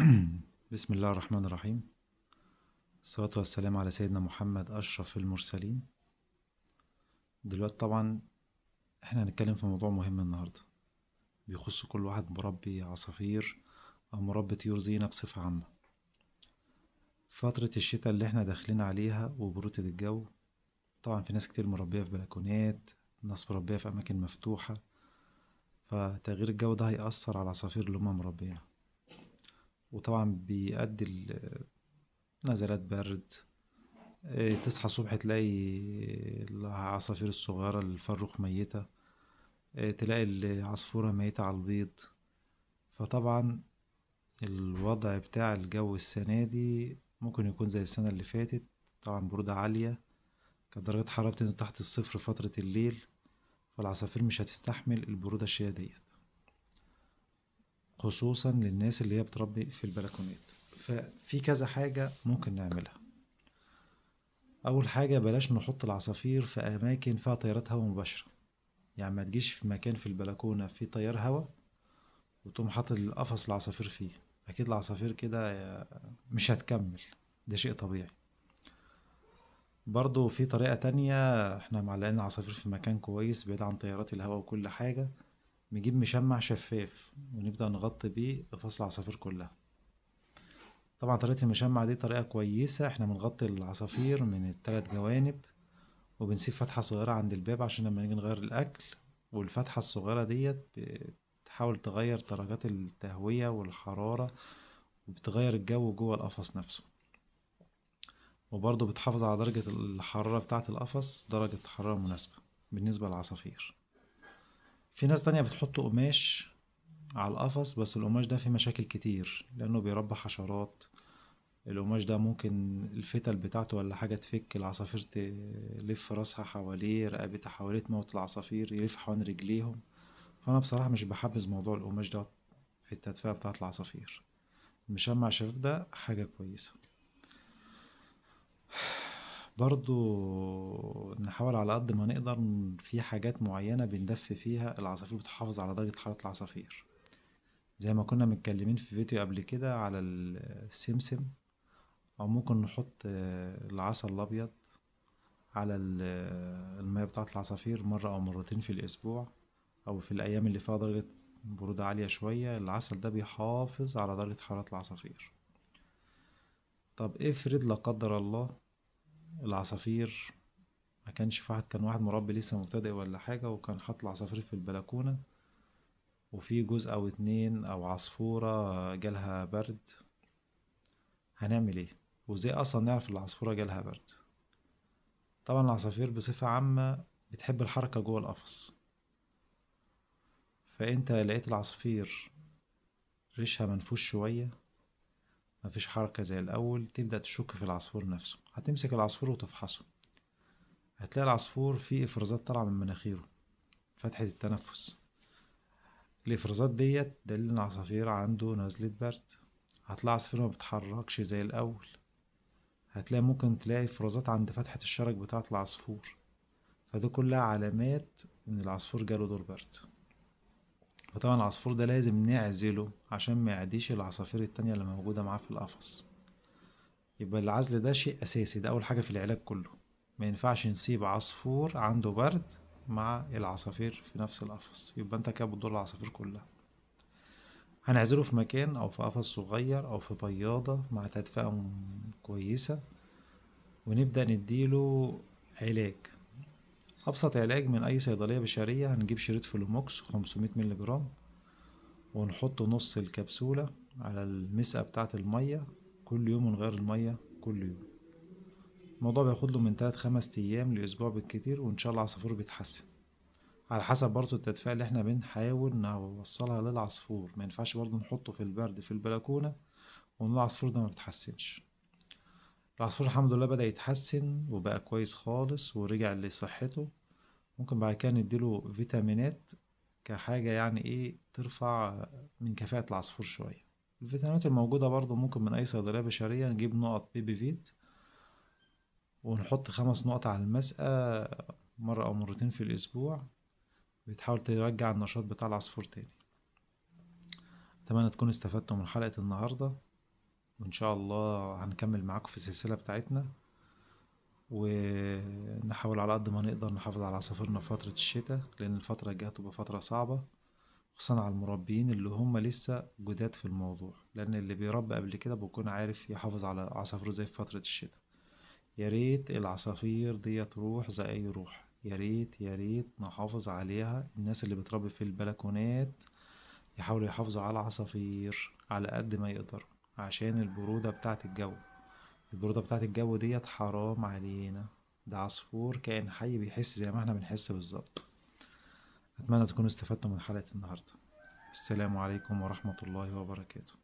بسم الله الرحمن الرحيم الصلاة والسلام على سيدنا محمد أشرف المرسلين دلوقتي طبعا احنا هنتكلم في موضوع مهم النهاردة بيخص كل واحد مربي عصافير أو مربي طيور زينة بصفة عامة فترة الشتاء اللي احنا داخلين عليها وبرودة الجو طبعا في ناس كتير مربية في بلكونات ناس مربية في أماكن مفتوحة فتغيير الجو ده هيأثر على العصافير اللي هما مربينها وطبعا بيأدي نزلات برد إيه، تصحى الصبح تلاقي العصافير الصغيرة الفروخ ميتة إيه، تلاقي العصفورة ميتة على البيض فطبعا الوضع بتاع الجو السنة دي ممكن يكون زي السنة اللي فاتت طبعا برودة عالية كانت درجات حرارة بتنزل تحت الصفر فترة الليل فالعصافير مش هتستحمل البرودة الشديدة ديت خصوصا للناس اللي هي بتربي في البلكونات ففي كذا حاجة ممكن نعملها أول حاجة بلاش نحط العصافير في أماكن فيها تيارات هواء مباشرة يعني ما تجيش في مكان في البلكونة فيه تيار هواء وتقوم حاطط القفص العصافير فيه أكيد العصافير كده مش هتكمل ده شيء طبيعي برضو في طريقة تانية احنا معلقين العصافير في مكان كويس بعيد عن تيارات الهواء وكل حاجة نجيب مشمع شفاف ونبدأ نغطي بيه فصل العصافير كلها طبعا طريقة المشمع دي طريقة كويسة احنا بنغطي العصافير من التلات جوانب وبنسيب فتحة صغيرة عند الباب عشان لما نيجي نغير الأكل والفتحة الصغيرة ديت بتحاول تغير درجات التهوية والحرارة وبتغير الجو جوه القفص نفسه وبرضه بتحافظ على درجة الحرارة بتاعة القفص درجة حرارة مناسبة بالنسبة للعصافير في ناس تانية بتحط قماش على القفص بس القماش ده فيه مشاكل كتير لأنه بيربى حشرات القماش ده ممكن الفتل بتاعته ولا حاجة تفك العصافير تلف راسها حواليه رقبتها حواليه موت العصافير يلف حوالين رجليهم فأنا بصراحة مش بحبذ موضوع القماش ده في التدفئة بتاعة العصافير المشمع الشفاف ده حاجة كويسة برضو نحاول على قد ما نقدر في حاجات معينة بندف فيها العصافير بتحافظ على درجة حرارة العصافير زي ما كنا متكلمين في فيديو قبل كده على السمسم أو ممكن نحط العسل الأبيض على المية بتاعة العصافير مرة أو مرتين في الأسبوع أو في الأيام اللي فيها درجة برودة عالية شوية العسل ده بيحافظ على درجة حرارة العصافير طب افرض إيه لا قدر الله العصافير ما كانش في واحد كان واحد مربي لسه مبتدئ ولا حاجة وكان حاطط العصافير في البلكونة وفي جزء أو اتنين أو عصفورة جالها برد هنعمل ايه وازاي أصلا نعرف العصفورة جالها برد طبعا العصافير بصفة عامة بتحب الحركة جوه القفص فأنت لقيت العصافير ريشها منفوش شوية مفيش حركة زي الأول تبدأ تشك في العصفور نفسه هتمسك العصفور وتفحصه هتلاقي العصفور فيه إفرازات طالعة من مناخيره فتحة التنفس الإفرازات ديت دليل إن العصافير عنده نزلة برد هتلاقي العصفور ما زي الأول هتلاقي ممكن تلاقي إفرازات عند فتحة الشرج بتاعة العصفور فده كلها علامات إن العصفور جاله دور برد وطبعا العصفور ده لازم نعزله عشان ما يعديش العصافير التانية اللي موجودة معاه في القفص يبقى العزل ده شيء أساسي ده أول حاجة في العلاج كله ما ينفعش نسيب عصفور عنده برد مع العصافير في نفس القفص يبقى انت كده بتضر العصافير كلها هنعزله في مكان او في قفص صغير او في بياضة مع تدفئة كويسة ونبدأ نديله علاج أبسط علاج من أي صيدلية بشرية هنجيب شريط فلوموكس 500 ملي جرام ونحط نص الكبسولة على المسقة بتاعة المية كل يوم ونغير المية كل يوم الموضوع بياخد له من تلات خمس أيام لأسبوع بالكتير وإن شاء الله العصافير بيتحسن على حسب برضه التدفئة اللي احنا بنحاول نوصلها للعصفور ما ينفعش برضه نحطه في البرد في البلكونة ونقول العصفور ده ما بيتحسنش العصفور الحمد لله بدأ يتحسن وبقى كويس خالص ورجع لصحته ممكن بعد كده نديله فيتامينات كحاجة يعني ايه ترفع من كفاءة العصفور شوية الفيتامينات الموجودة برضو ممكن من أي صيدلية بشرية نجيب نقط بيبي فيت ونحط خمس نقط على المسقة مرة أو مرتين في الأسبوع بتحاول ترجع النشاط بتاع العصفور تاني أتمنى تكونوا استفدتوا من حلقة النهاردة وإن شاء الله هنكمل معاكم في السلسلة بتاعتنا ونحاول على قد ما نقدر نحافظ على عصافيرنا فترة الشتاء لأن الفترة الجاية هتبقى فترة صعبة خصوصا على المربيين اللي هم لسه جداد في الموضوع لأن اللي بيربي قبل كده بيكون عارف يحافظ على عصافيره زي في فترة الشتاء يا ريت العصافير دي تروح زي أي روح يا ريت يا ريت نحافظ عليها الناس اللي بتربي في البلكونات يحاولوا يحافظوا على العصافير على قد ما يقدروا عشان البرودة بتاعة الجو البرودة بتاعة الجو ديت حرام علينا ده عصفور كائن حي بيحس زي ما احنا بنحس بالظبط أتمنى تكونوا استفدتوا من حلقة النهاردة السلام عليكم ورحمة الله وبركاته